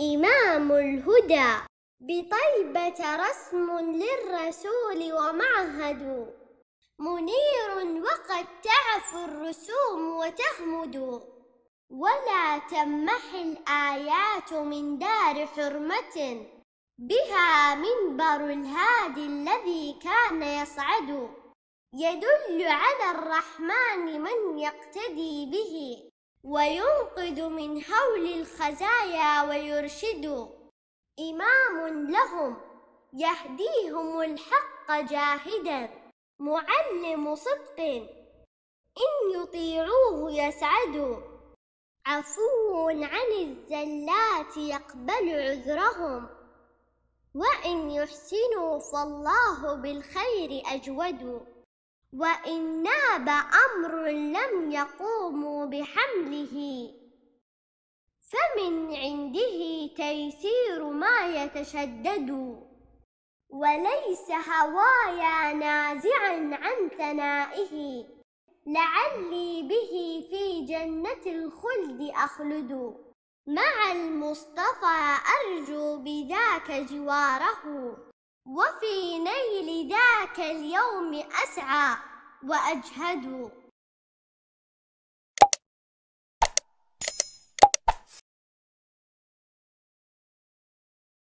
إمام الهدى بطيبة رسم للرسول ومعهد منير وقد تعفو الرسوم وتهمد ولا تمح الآيات من دار حرمة بها منبر الهادي الذي كان يصعد يدل على الرحمن من يقتدي به وينقذ من هول الخزايا ويرشد إمام لهم يهديهم الحق جاهدا معلم صدق إن يطيعوه يسعدوا عفو عن الزلات يقبل عذرهم وإن يحسنوا فالله بالخير أجود وإن ناب أمر لم يقوموا بحمله فمن عنده تيسير ما يتشدد وليس هوايا نازعا عن ثنائه لعلي به في جنة الخلد أخلد مع المصطفى أرجو بذاك جواره وفي نيل ذاك اليوم أسعى وأجهد